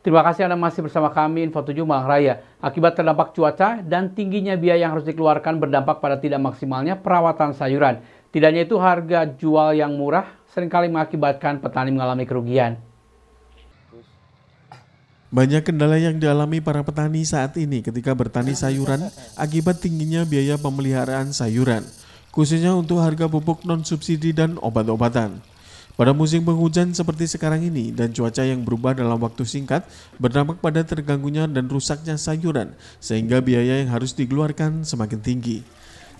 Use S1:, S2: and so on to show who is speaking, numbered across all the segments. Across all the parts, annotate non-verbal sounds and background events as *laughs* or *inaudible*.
S1: Terima kasih Anda masih bersama kami Info 7 Malang Raya. Akibat terdampak cuaca dan tingginya biaya yang harus dikeluarkan berdampak pada tidak maksimalnya perawatan sayuran. Tidaknya itu harga jual yang murah seringkali mengakibatkan petani mengalami kerugian.
S2: Banyak kendala yang dialami para petani saat ini ketika bertani sayuran akibat tingginya biaya pemeliharaan sayuran, khususnya untuk harga pupuk non-subsidi dan obat-obatan. Pada musim penghujan seperti sekarang ini dan cuaca yang berubah dalam waktu singkat berdampak pada terganggunya dan rusaknya sayuran sehingga biaya yang harus dikeluarkan semakin tinggi.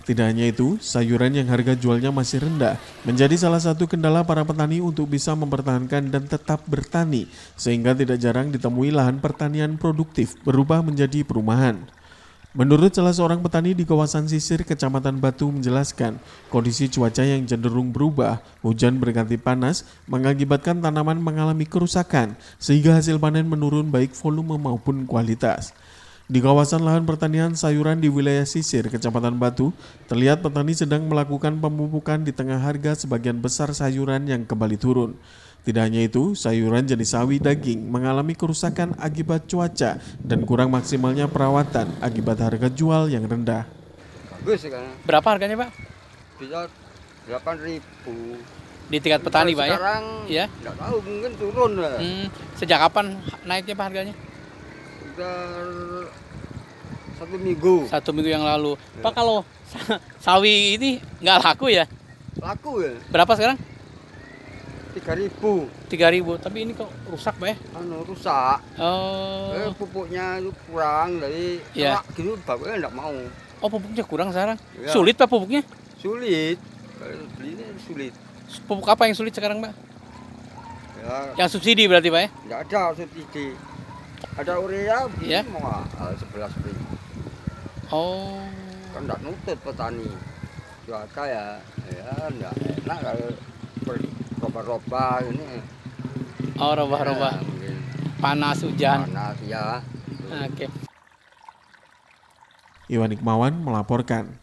S2: Tidak hanya itu, sayuran yang harga jualnya masih rendah menjadi salah satu kendala para petani untuk bisa mempertahankan dan tetap bertani sehingga tidak jarang ditemui lahan pertanian produktif berubah menjadi perumahan. Menurut salah seorang petani di kawasan sisir Kecamatan Batu menjelaskan, kondisi cuaca yang cenderung berubah, hujan berganti panas, mengakibatkan tanaman mengalami kerusakan, sehingga hasil panen menurun baik volume maupun kualitas. Di kawasan lahan pertanian sayuran di wilayah sisir Kecamatan Batu, terlihat petani sedang melakukan pemupukan di tengah harga sebagian besar sayuran yang kembali turun. Tidak hanya itu, sayuran jenis sawi daging mengalami kerusakan akibat cuaca dan kurang maksimalnya perawatan akibat harga jual yang rendah.
S1: Bagus ya, Berapa harganya, Pak? Bisa ribu. di tingkat petani, Pak ya? Sekarang ya? Enggak tahu, mungkin turun lah. Hmm, sejak kapan naiknya Pak harganya?
S2: Sekitar
S1: satu minggu. Satu minggu yang lalu. Ya. Pak iya. kalau *laughs* sawi ini nggak laku ya? Laku ya. Berapa sekarang? tiga ribu tiga ribu tapi ini kok rusak pak ya anu rusak oh eh, pupuknya itu kurang dari ya. gitu bapaknya enggak mau oh pupuknya kurang sekarang ya. sulit pak pupuknya sulit eh, beli ini sulit pupuk apa yang sulit sekarang pak ya. yang subsidi berarti pak ya enggak ada subsidi ada urea ya. mau eh, sebelas ribu oh kan enggak nutut petani cuaca ya ya enggak enak kalau roba-roba ini. Oh, roba-roba Ya, Panas hujan. Panas ya. Oke. Okay.
S2: Iwan Ikmawan melaporkan.